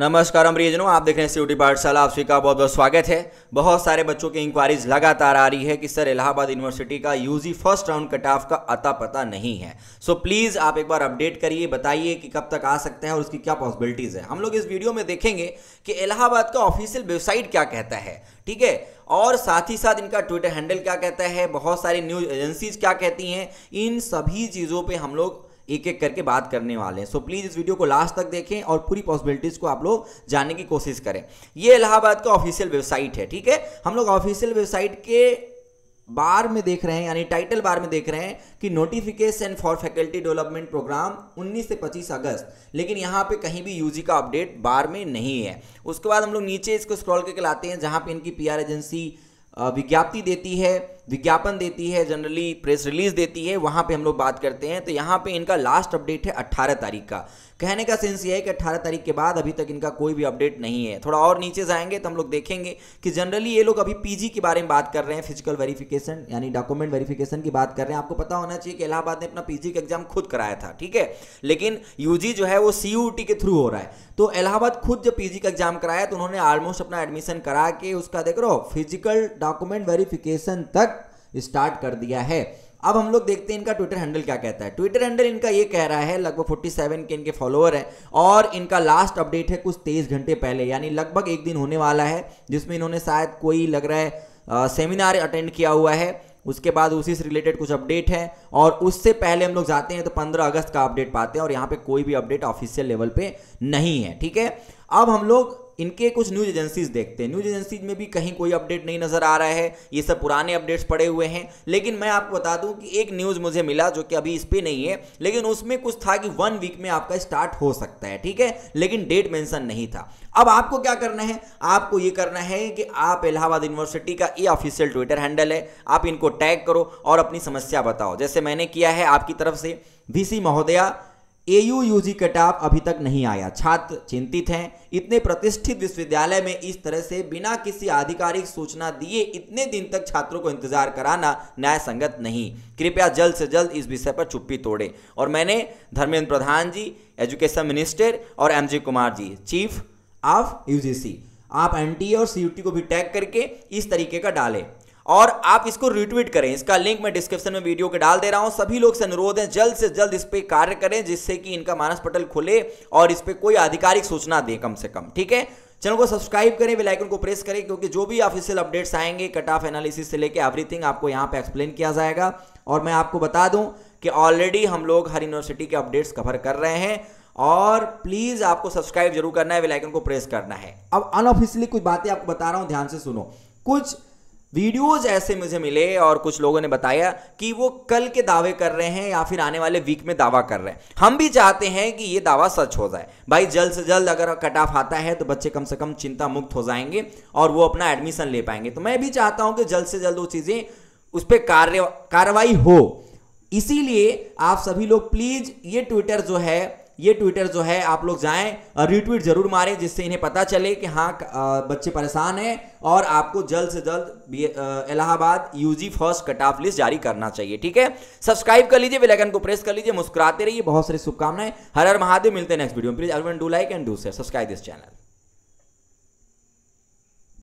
नमस्कार प्रियजनों आप देख रहे हैं सीयूटी पाठशाला आप सभी का बहुत बहुत स्वागत है बहुत सारे बच्चों की इंक्वायरीज लगातार आ रही है कि सर इलाहाबाद यूनिवर्सिटी का UG first round cut off का अता पता नहीं है सो so, प्लीज़ आप एक बार अपडेट करिए बताइए कि कब तक आ सकते हैं और उसकी क्या पॉसिबिलिटीज़ है हम लोग इस वीडियो में देखेंगे कि इलाहाबाद का ऑफिशियल वेबसाइट क्या कहता है ठीक है और साथ ही साथ इनका ट्विटर हैंडल क्या कहता है बहुत सारी न्यूज़ एजेंसीज क्या कहती हैं इन सभी चीज़ों पर हम लोग एक एक करके बात करने वाले हैं सो प्लीज़ इस वीडियो को लास्ट तक देखें और पूरी पॉसिबिलिटीज़ को आप लोग जानने की कोशिश करें ये इलाहाबाद का ऑफिशियल वेबसाइट है ठीक है हम लोग ऑफिशियल वेबसाइट के बार में देख रहे हैं यानी टाइटल बार में देख रहे हैं कि notification for faculty development program 19 से 25 अगस्त लेकिन यहाँ पे कहीं भी यूजी का अपडेट बार में नहीं है उसके बाद हम लोग नीचे इसको स्क्रॉल करके लाते हैं जहाँ पे इनकी पीआर एजेंसी विज्ञप्ति देती है विज्ञापन देती है जनरली प्रेस रिलीज देती है वहाँ पे हम लोग बात करते हैं तो यहाँ पे इनका लास्ट अपडेट है 18 तारीख का कहने का सेंस ये है कि 18 तारीख के बाद अभी तक इनका कोई भी अपडेट नहीं है थोड़ा और नीचे जाएंगे तो हम लोग देखेंगे कि जनरली ये लोग अभी पीजी के बारे में बात कर रहे हैं फिजिकल वेरिफिकेशन यानी डॉक्यूमेंट वेरिफिकेशन की बात कर रहे हैं आपको पता होना चाहिए कि इलाहाबाद ने अपना पीजी का एग्जाम खुद कराया था ठीक है लेकिन यूजी जो है वो सीयूटी के थ्रू हो रहा है तो इलाहाबाद खुद जब पीजी का एग्जाम कराया तो उन्होंने ऑलमोस्ट अपना एडमिशन करा के उसका देख रहे फिजिकल डॉक्यूमेंट वेरिफिकेशन तक स्टार्ट कर दिया है अब हम लोग देखते हैं इनका ट्विटर हैंडल क्या कहता है ट्विटर हैंडल इनका ये कह रहा है लगभग 47 के इनके फॉलोअर हैं और इनका लास्ट अपडेट है कुछ तेईस घंटे पहले यानी लगभग एक दिन होने वाला है जिसमें इन्होंने शायद कोई लग रहा है आ, सेमिनार अटेंड किया हुआ है उसके बाद उसी से रिलेटेड कुछ अपडेट है और उससे पहले हम लोग जाते हैं तो 15 अगस्त का अपडेट पाते हैं और यहाँ पे कोई भी अपडेट ऑफिशियल लेवल पे नहीं है ठीक है अब हम लोग इनके कुछ न्यूज़ एजेंसीज देखते हैं न्यूज़ एजेंसीज में भी कहीं कोई अपडेट नहीं नज़र आ रहा है ये सब पुराने अपडेट्स पड़े हुए हैं लेकिन मैं आपको बता दूं कि एक न्यूज़ मुझे मिला जो कि अभी इस पर नहीं है लेकिन उसमें कुछ था कि वन वीक में आपका स्टार्ट हो सकता है ठीक है लेकिन डेट मेंशन नहीं था अब आपको क्या करना है आपको ये करना है कि आप इलाहाबाद यूनिवर्सिटी का ये ऑफिशियल ट्विटर हैंडल है आप इनको टैग करो और अपनी समस्या बताओ जैसे मैंने किया है आपकी तरफ से वीसी महोदया एयूयूजी कटाप अभी तक नहीं आया छात्र चिंतित हैं इतने प्रतिष्ठित विश्वविद्यालय में इस तरह से बिना किसी आधिकारिक सूचना दिए इतने दिन तक छात्रों को इंतजार कराना न्याय संगत नहीं कृपया जल्द से जल्द इस विषय पर चुप्पी तोड़ें और मैंने धर्मेंद्र प्रधान जी एजुकेशन मिनिस्टर और M Kumar ji chief of U आप एन और सी को भी टैग करके इस तरीके का डालें और आप इसको रिट्वीट करें इसका लिंक मैं डिस्क्रिप्शन में वीडियो के डाल दे रहा हूं सभी लोग से अनुरोध है जल्द से जल्द इस पर कार्य करें जिससे कि इनका मानस पटल खुले और इस पर कोई आधिकारिक सूचना दे कम से कम ठीक है चैनल को सब्सक्राइब करें बेल आइकन को प्रेस करें क्योंकि जो भी ऑफिशियल अपडेट्स आएंगे कट ऑफ एनालिसिस से लेकर एवरीथिंग आपको यहां पे एक्सप्लेन किया जाएगा और मैं आपको बता दूं कि ऑलरेडी हम लोग हर यूनिवर्सिटी के अपडेट्स कवर कर रहे हैं और प्लीज़ आपको सब्सक्राइब जरूर करना है बेल आइकन को प्रेस करना है अब अनऑफिशियली कुछ बातें आपको बता रहा हूं ध्यान से सुनो कुछ वीडियोज ऐसे मुझे मिले और कुछ लोगों ने बताया कि वो कल के दावे कर रहे हैं या फिर आने वाले वीक में दावा कर रहे हैं हम भी चाहते हैं कि ये दावा सच हो जाए भाई जल्द से जल्द अगर कट ऑफ आता है तो बच्चे कम से कम चिंता मुक्त हो जाएंगे और वो अपना एडमिशन ले पाएंगे तो मैं भी चाहता हूँ कि जल्द से जल्द वो चीज़ें उस पर कार्रवाई हो इसीलिए आप सभी लोग प्लीज़ ये ट्विटर जो है ये ट्विटर जो है आप लोग जाएं रीट्वीट जरूर मारें जिससे इन्हें पता चले कि हाँ बच्चे परेशान हैं और आपको जल्द से जल्द Allahabad UG first cut off list जारी करना चाहिए ठीक है सब्सक्राइब कर लीजिए बेलाइकन को प्रेस कर लीजिए मुस्कुराते रहिए बहुत सारी शुभकामनाएं हर हर महादेव मिलते हैं नेक्स्ट वीडियो में प्लीज अलवेंट do like and do sir subscribe this channel